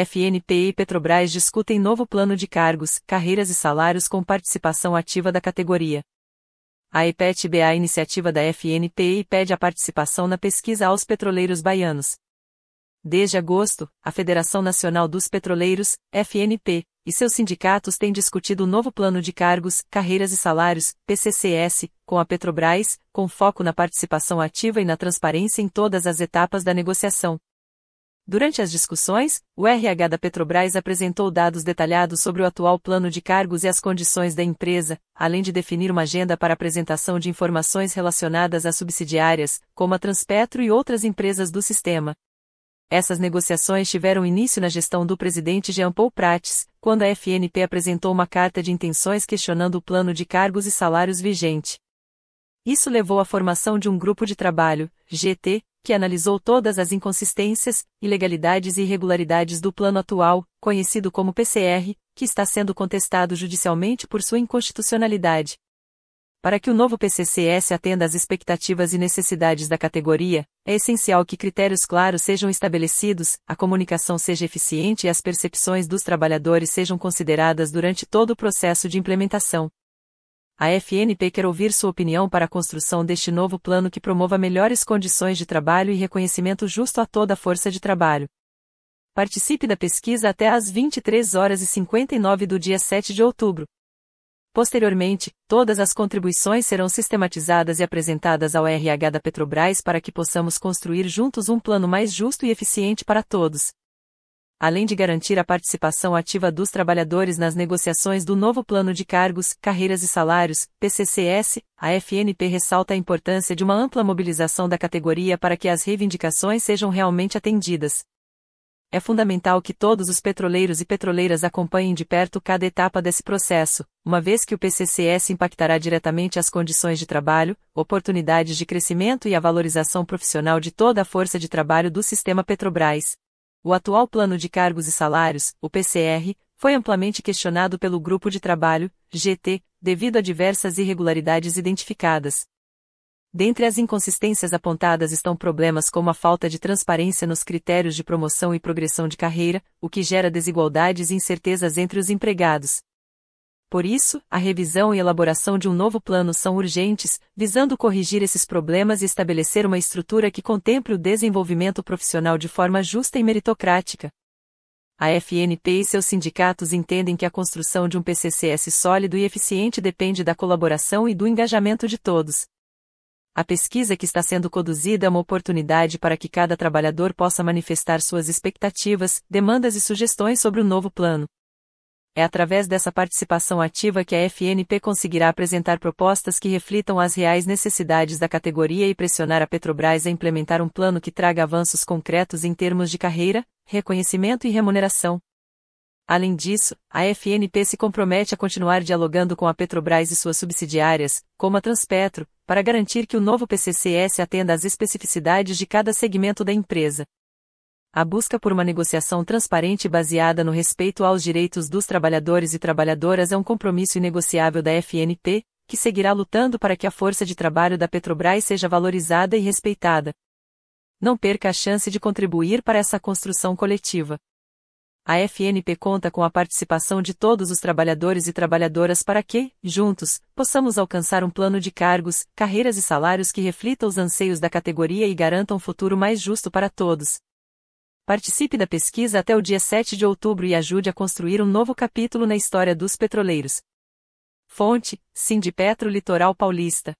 FNP e Petrobras discutem novo plano de cargos, carreiras e salários com participação ativa da categoria. A ipet ba a iniciativa da FNP pede a participação na pesquisa aos petroleiros baianos. Desde agosto, a Federação Nacional dos Petroleiros, FNP, e seus sindicatos têm discutido o novo plano de cargos, carreiras e salários, PCCS, com a Petrobras, com foco na participação ativa e na transparência em todas as etapas da negociação. Durante as discussões, o RH da Petrobras apresentou dados detalhados sobre o atual plano de cargos e as condições da empresa, além de definir uma agenda para apresentação de informações relacionadas às subsidiárias, como a Transpetro e outras empresas do sistema. Essas negociações tiveram início na gestão do presidente Jean Paul Prates, quando a FNP apresentou uma carta de intenções questionando o plano de cargos e salários vigente. Isso levou à formação de um grupo de trabalho, GT, que analisou todas as inconsistências, ilegalidades e irregularidades do plano atual, conhecido como PCR, que está sendo contestado judicialmente por sua inconstitucionalidade. Para que o novo PCCS atenda às expectativas e necessidades da categoria, é essencial que critérios claros sejam estabelecidos, a comunicação seja eficiente e as percepções dos trabalhadores sejam consideradas durante todo o processo de implementação. A FNP quer ouvir sua opinião para a construção deste novo plano que promova melhores condições de trabalho e reconhecimento justo a toda a força de trabalho. Participe da pesquisa até às 23 horas e 59 do dia 7 de outubro. Posteriormente, todas as contribuições serão sistematizadas e apresentadas ao RH da Petrobras para que possamos construir juntos um plano mais justo e eficiente para todos além de garantir a participação ativa dos trabalhadores nas negociações do novo Plano de Cargos, Carreiras e Salários, PCCS, a FNP ressalta a importância de uma ampla mobilização da categoria para que as reivindicações sejam realmente atendidas. É fundamental que todos os petroleiros e petroleiras acompanhem de perto cada etapa desse processo, uma vez que o PCCS impactará diretamente as condições de trabalho, oportunidades de crescimento e a valorização profissional de toda a força de trabalho do sistema Petrobras. O atual Plano de Cargos e Salários, o PCR, foi amplamente questionado pelo Grupo de Trabalho, GT, devido a diversas irregularidades identificadas. Dentre as inconsistências apontadas estão problemas como a falta de transparência nos critérios de promoção e progressão de carreira, o que gera desigualdades e incertezas entre os empregados. Por isso, a revisão e elaboração de um novo plano são urgentes, visando corrigir esses problemas e estabelecer uma estrutura que contemple o desenvolvimento profissional de forma justa e meritocrática. A FNP e seus sindicatos entendem que a construção de um PCCS sólido e eficiente depende da colaboração e do engajamento de todos. A pesquisa que está sendo conduzida é uma oportunidade para que cada trabalhador possa manifestar suas expectativas, demandas e sugestões sobre o novo plano é através dessa participação ativa que a FNP conseguirá apresentar propostas que reflitam as reais necessidades da categoria e pressionar a Petrobras a implementar um plano que traga avanços concretos em termos de carreira, reconhecimento e remuneração. Além disso, a FNP se compromete a continuar dialogando com a Petrobras e suas subsidiárias, como a Transpetro, para garantir que o novo PCCS atenda às especificidades de cada segmento da empresa a busca por uma negociação transparente baseada no respeito aos direitos dos trabalhadores e trabalhadoras é um compromisso inegociável da FNP, que seguirá lutando para que a força de trabalho da Petrobras seja valorizada e respeitada. Não perca a chance de contribuir para essa construção coletiva. A FNP conta com a participação de todos os trabalhadores e trabalhadoras para que, juntos, possamos alcançar um plano de cargos, carreiras e salários que reflita os anseios da categoria e garanta um futuro mais justo para todos. Participe da pesquisa até o dia 7 de outubro e ajude a construir um novo capítulo na história dos petroleiros. Fonte: Sindipetro Litoral Paulista.